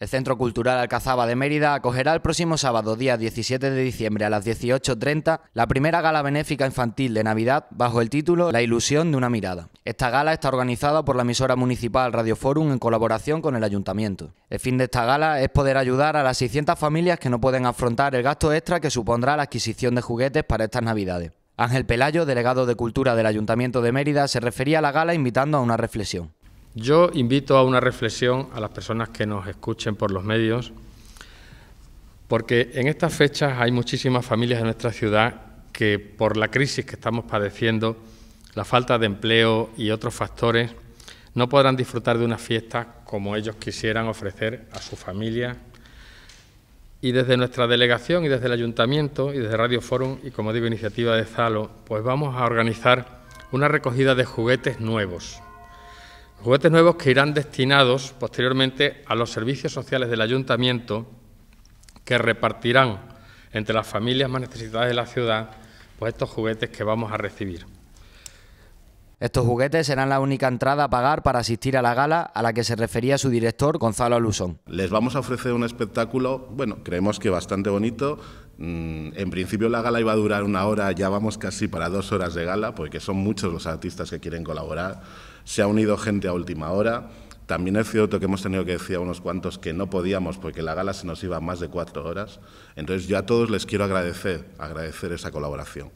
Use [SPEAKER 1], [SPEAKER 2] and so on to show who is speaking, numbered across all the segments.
[SPEAKER 1] El Centro Cultural Alcazaba de Mérida acogerá el próximo sábado, día 17 de diciembre a las 18.30, la primera gala benéfica infantil de Navidad bajo el título La ilusión de una mirada. Esta gala está organizada por la emisora municipal Radio Forum en colaboración con el ayuntamiento. El fin de esta gala es poder ayudar a las 600 familias que no pueden afrontar el gasto extra que supondrá la adquisición de juguetes para estas Navidades. Ángel Pelayo, delegado de Cultura del Ayuntamiento de Mérida, se refería a la gala invitando a una reflexión.
[SPEAKER 2] Yo invito a una reflexión a las personas que nos escuchen por los medios, porque en estas fechas hay muchísimas familias de nuestra ciudad que por la crisis que estamos padeciendo, la falta de empleo y otros factores, no podrán disfrutar de una fiesta como ellos quisieran ofrecer a su familia. Y desde nuestra delegación y desde el ayuntamiento y desde Radio Forum y como digo iniciativa de Zalo, pues vamos a organizar una recogida de juguetes nuevos Juguetes nuevos que irán destinados posteriormente a los servicios sociales del ayuntamiento que repartirán entre las familias más necesitadas de la ciudad pues estos juguetes que vamos a recibir.
[SPEAKER 1] Estos juguetes serán la única entrada a pagar para asistir a la gala a la que se refería su director Gonzalo Alusón.
[SPEAKER 3] Les vamos a ofrecer un espectáculo, bueno, creemos que bastante bonito, mm, en principio la gala iba a durar una hora, ya vamos casi para dos horas de gala, porque son muchos los artistas que quieren colaborar. Se ha unido gente a última hora. También es cierto que hemos tenido que decir a unos cuantos que no podíamos porque la gala se nos iba más de cuatro horas. Entonces yo a todos les quiero agradecer, agradecer esa colaboración.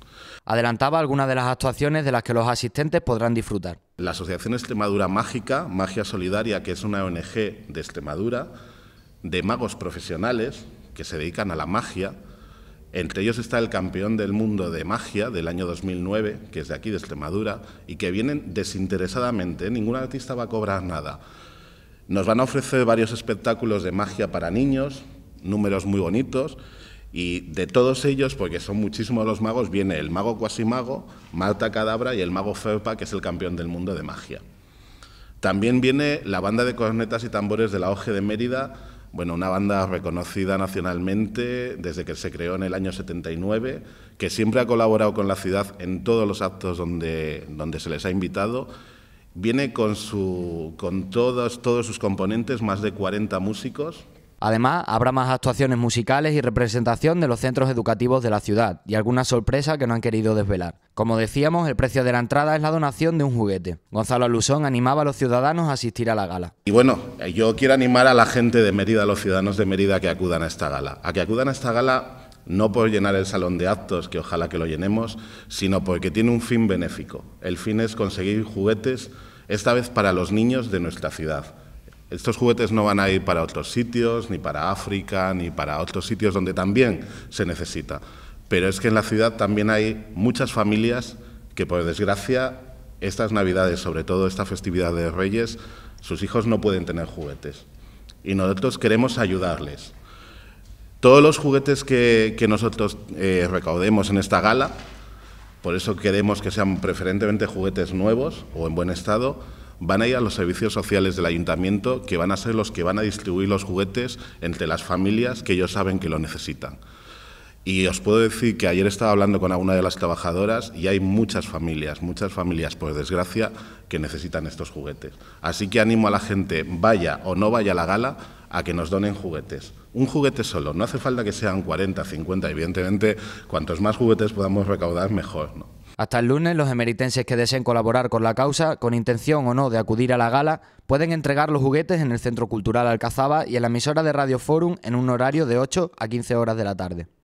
[SPEAKER 3] Adelantaba algunas de las actuaciones de las que los asistentes podrán disfrutar. La Asociación Extremadura Mágica, Magia Solidaria, que es una ONG de Extremadura, de magos profesionales que se dedican a la magia, entre ellos está el campeón del mundo de magia del año 2009, que es de aquí, de Extremadura, y que vienen desinteresadamente. Ningún artista va a cobrar nada. Nos van a ofrecer varios espectáculos de magia para niños, números muy bonitos, y de todos ellos, porque son muchísimos los magos, viene el mago cuasimago, Marta Cadabra y el mago Ferpa, que es el campeón del mundo de magia. También viene la banda de cornetas y tambores de la Oje de Mérida, bueno, una banda reconocida nacionalmente desde que se creó en el año 79, que siempre ha colaborado con la ciudad en todos los actos donde, se les ha invitado. Viene con, con todos, todos sus componentes, más de 40 músicos,
[SPEAKER 1] Además, habrá más actuaciones musicales y representación de los centros educativos de la ciudad y alguna sorpresa que no han querido desvelar. Como decíamos, el precio de la entrada es la donación de un juguete. Gonzalo Alusón animaba a los ciudadanos a asistir a la gala.
[SPEAKER 3] Y bueno, yo quiero animar a la gente de Mérida, a los ciudadanos de Mérida que acudan a esta gala. A que acudan a esta gala no por llenar el salón de actos, que ojalá que lo llenemos, sino porque tiene un fin benéfico. El fin es conseguir juguetes, esta vez para los niños de nuestra ciudad estos juguetes no van a ir para otros sitios, ni para África, ni para otros sitios donde también se necesita. Pero es que en la ciudad también hay muchas familias que, por desgracia, estas Navidades, sobre todo esta festividad de Reyes, sus hijos no pueden tener juguetes. Y nosotros queremos ayudarles. Todos los juguetes que, nosotros eh, recaudemos en esta gala, por eso queremos que sean preferentemente juguetes nuevos o en buen estado, van a ir a los servicios sociales del ayuntamiento, que van a ser los que van a distribuir los juguetes entre las familias que ellos saben que lo necesitan. Y os puedo decir que ayer estaba hablando con alguna de las trabajadoras y hay muchas familias, muchas familias, por desgracia, que necesitan estos juguetes. Así que animo a la gente, vaya o no vaya a la gala, a que nos donen juguetes. Un juguete solo, no hace falta que sean 40, 50, evidentemente, cuantos más juguetes podamos recaudar, mejor. Hasta el lunes, los emeritenses que deseen colaborar con la causa,
[SPEAKER 1] con intención o no de acudir a la gala, pueden entregar los juguetes en el Centro Cultural Alcazaba y en la emisora de Radio Forum en un horario de 8 a 15 horas de la tarde.